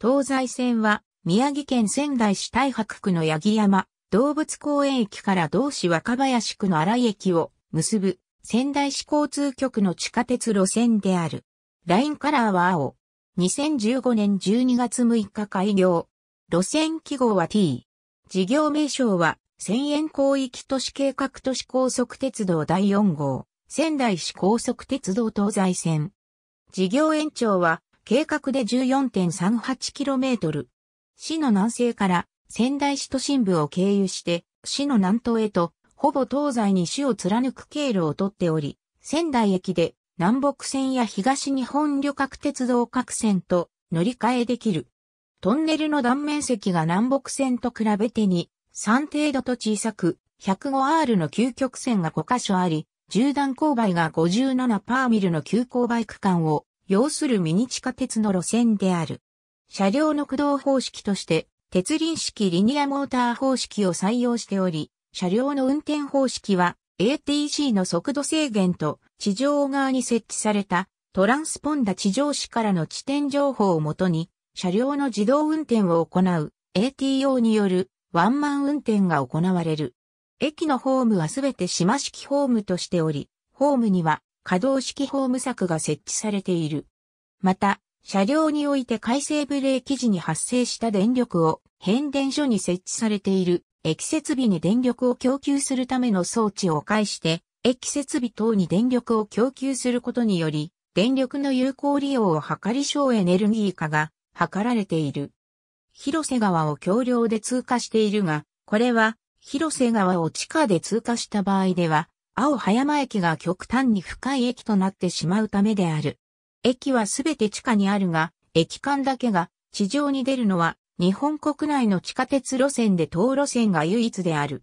東西線は、宮城県仙台市大白区の八木山、動物公園駅から同市若林区の荒井駅を結ぶ、仙台市交通局の地下鉄路線である。ラインカラーは青。2015年12月6日開業。路線記号は T。事業名称は、千円広域都市計画都市高速鉄道第4号、仙台市高速鉄道東西線。事業延長は、計画で 14.38km。市の南西から仙台市都心部を経由して、市の南東へと、ほぼ東西に市を貫く経路をとっており、仙台駅で南北線や東日本旅客鉄道各線と乗り換えできる。トンネルの断面積が南北線と比べてに3程度と小さく、105R の究極線が5カ所あり、縦断勾配が57パーミルの急勾配区間を要するミニ地下鉄の路線である。車両の駆動方式として、鉄輪式リニアモーター方式を採用しており、車両の運転方式は ATC の速度制限と地上側に設置されたトランスポンダ地上市からの地点情報をもとに車両の自動運転を行う ATO によるワンマン運転が行われる。駅のホームはすべて島式ホームとしており、ホームには可動式ホーム柵が設置されている。また、車両において回生ブレーキ時に発生した電力を変電所に設置されている液設備に電力を供給するための装置を介して、液設備等に電力を供給することにより、電力の有効利用を図り省エネルギー化が図られている。広瀬川を橋梁で通過しているが、これは広瀬川を地下で通過した場合では、青葉山駅が極端に深い駅となってしまうためである。駅はすべて地下にあるが、駅間だけが地上に出るのは日本国内の地下鉄路線で等路線が唯一である。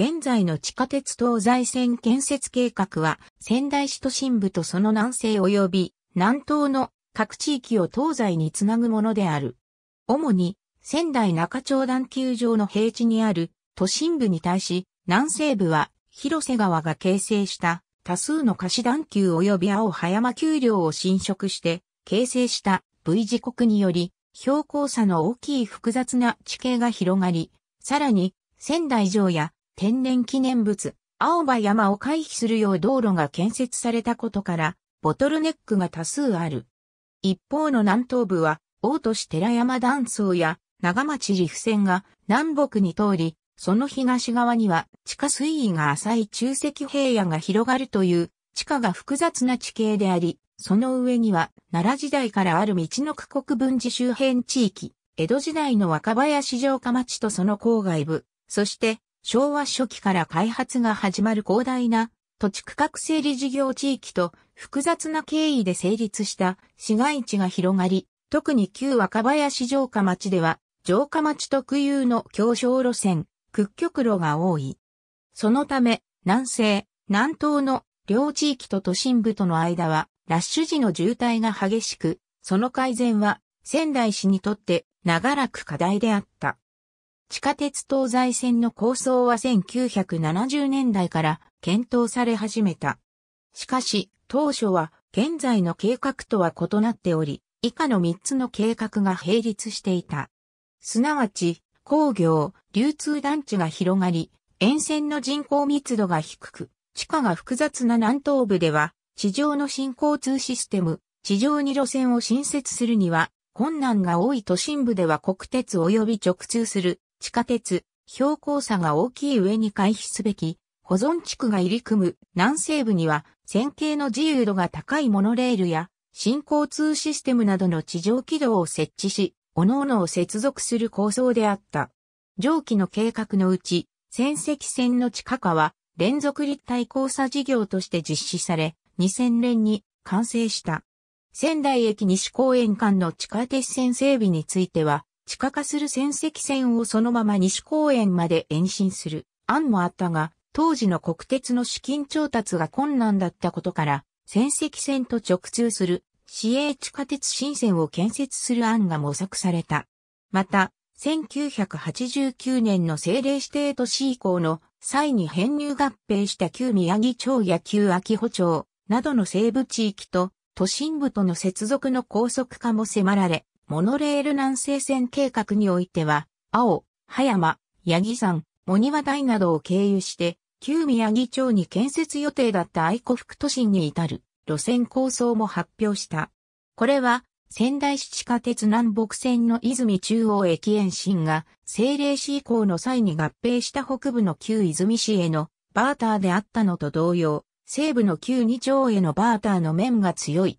現在の地下鉄東西線建設計画は仙台市都心部とその南西及び南東の各地域を東西につなぐものである。主に仙台中町団球場の平地にある都心部に対し南西部は広瀬川が形成した多数の貸し段丘及び青葉山丘陵を侵食して形成した V 字国により標高差の大きい複雑な地形が広がり、さらに仙台城や天然記念物青葉山を回避するよう道路が建設されたことからボトルネックが多数ある。一方の南東部は大都市寺山断層や長町リ付線が南北に通りその東側には地下水位が浅い中石平野が広がるという地下が複雑な地形であり、その上には奈良時代からある道の区国分寺周辺地域、江戸時代の若林城下町とその郊外部、そして昭和初期から開発が始まる広大な土地区画整理事業地域と複雑な経緯で成立した市街地が広がり、特に旧若林城下町では城下町特有の狭小路線、屈曲路が多い。そのため、南西、南東の両地域と都心部との間は、ラッシュ時の渋滞が激しく、その改善は仙台市にとって長らく課題であった。地下鉄東西線の構想は1970年代から検討され始めた。しかし、当初は現在の計画とは異なっており、以下の3つの計画が並立していた。すなわち、工業、流通団地が広がり、沿線の人口密度が低く、地下が複雑な南東部では、地上の新交通システム、地上に路線を新設するには、困難が多い都心部では国鉄及び直通する地下鉄、標高差が大きい上に回避すべき、保存地区が入り組む南西部には、線形の自由度が高いモノレールや、新交通システムなどの地上軌道を設置し、各々を接続する構想であった。上記の計画のうち、戦績線の地下化は連続立体交差事業として実施され、2000年に完成した。仙台駅西公園間の地下鉄線整備については、地下化する戦績線をそのまま西公園まで延伸する案もあったが、当時の国鉄の資金調達が困難だったことから、戦績線と直通する市営地下鉄新線を建設する案が模索された。また、1989年の政令指定都市以降の際に編入合併した旧宮城町や旧秋保町などの西部地域と都心部との接続の高速化も迫られ、モノレール南西線計画においては、青、葉山、八木山、茂和台などを経由して、旧宮城町に建設予定だった愛子福都心に至る。路線構想も発表した。これは、仙台市地下鉄南北線の泉中央駅延伸が、政令市以降の際に合併した北部の旧泉市へのバーターであったのと同様、西部の旧二丁へのバーターの面が強い。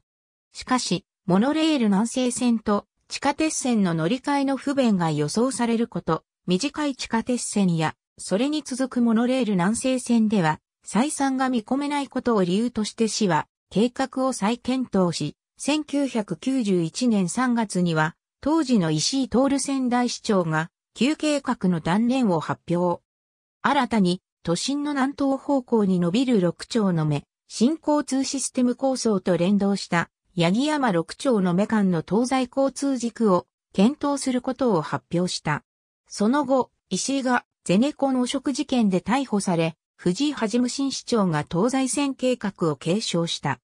しかし、モノレール南西線と地下鉄線の乗り換えの不便が予想されること、短い地下鉄線や、それに続くモノレール南西線では、採算が見込めないことを理由として市は、計画を再検討し、1991年3月には、当時の石井徹仙台市長が、旧計画の断念を発表。新たに、都心の南東方向に伸びる6丁の目、新交通システム構想と連動した、八木山6丁の目間の東西交通軸を検討することを発表した。その後、石井がゼネコン汚職事件で逮捕され、藤井はじむ新市長が東西線計画を継承した。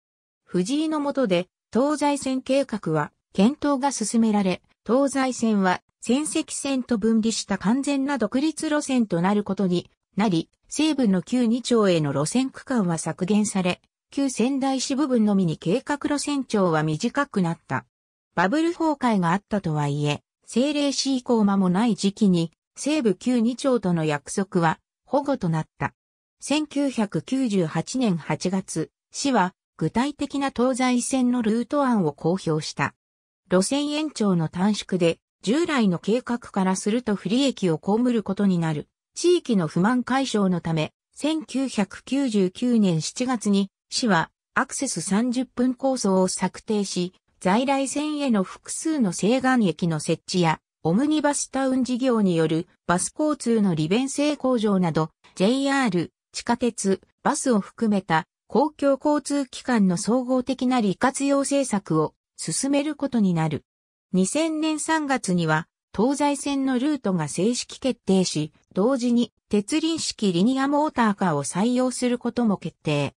藤井の下で、東西線計画は検討が進められ、東西線は戦石線と分離した完全な独立路線となることになり、西部の旧二丁への路線区間は削減され、旧仙台市部分のみに計画路線長は短くなった。バブル崩壊があったとはいえ、政令市以降間もない時期に、西部旧二丁との約束は保護となった。1998年8月、市は具体的な東西線のルート案を公表した。路線延長の短縮で、従来の計画からすると不利益をこむることになる。地域の不満解消のため、1999年7月に市はアクセス30分構想を策定し、在来線への複数の西岸駅の設置や、オムニバスタウン事業によるバス交通の利便性向上など、JR、地下鉄、バスを含めた公共交通機関の総合的な利活用政策を進めることになる。2000年3月には東西線のルートが正式決定し、同時に鉄輪式リニアモーターカーを採用することも決定。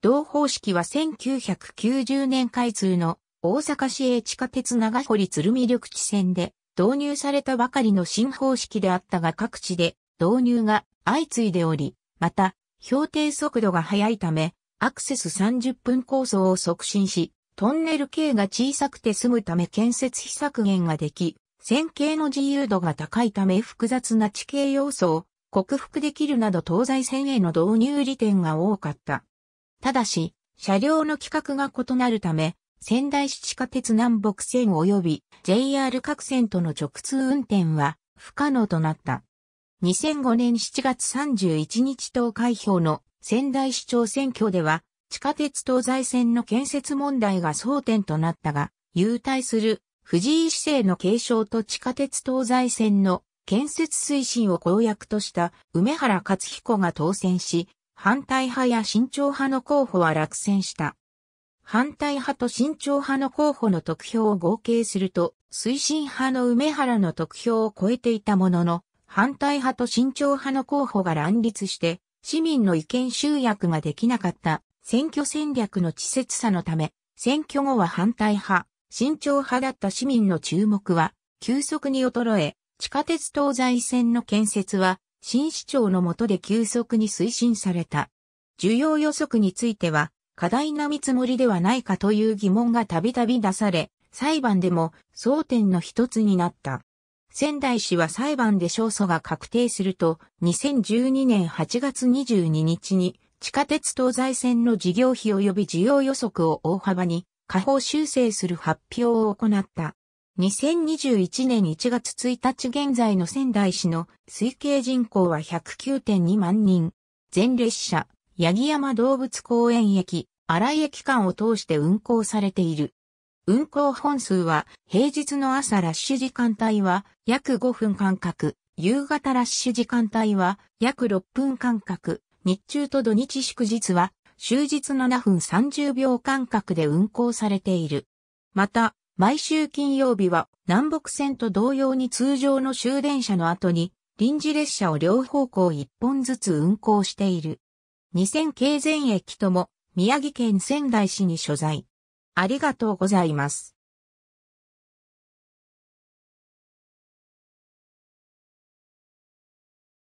同方式は1990年開通の大阪市営地下鉄長堀鶴見緑地線で導入されたばかりの新方式であったが各地で導入が相次いでおり、また標定速度が速いため、アクセス30分構想を促進し、トンネル径が小さくて済むため建設費削減ができ、線形の自由度が高いため複雑な地形要素を克服できるなど東西線への導入利点が多かった。ただし、車両の規格が異なるため、仙台市地下鉄南北線及び JR 各線との直通運転は不可能となった。2005年7月31日投開票の仙台市長選挙では、地下鉄東西線の建設問題が争点となったが、優待する藤井市政の継承と地下鉄東西線の建設推進を公約とした梅原克彦が当選し、反対派や慎重派の候補は落選した。反対派と慎重派の候補の得票を合計すると、推進派の梅原の得票を超えていたものの、反対派と慎重派の候補が乱立して、市民の意見集約ができなかった選挙戦略の稚拙さのため、選挙後は反対派、慎重派だった市民の注目は、急速に衰え、地下鉄東西線の建設は、新市長の下で急速に推進された。需要予測については、過大な見積もりではないかという疑問がたびたび出され、裁判でも争点の一つになった。仙台市は裁判で勝訴が確定すると、2012年8月22日に、地下鉄東西線の事業費及び需要予測を大幅に下方修正する発表を行った。2021年1月1日現在の仙台市の推計人口は109.2万人。全列車、八木山動物公園駅、荒井駅間を通して運行されている。運行本数は平日の朝ラッシュ時間帯は約5分間隔、夕方ラッシュ時間帯は約6分間隔、日中と土日祝日は終日7分30秒間隔で運行されている。また、毎週金曜日は南北線と同様に通常の終電車の後に臨時列車を両方向1本ずつ運行している。2000系前駅とも宮城県仙台市に所在。ありがとうございます。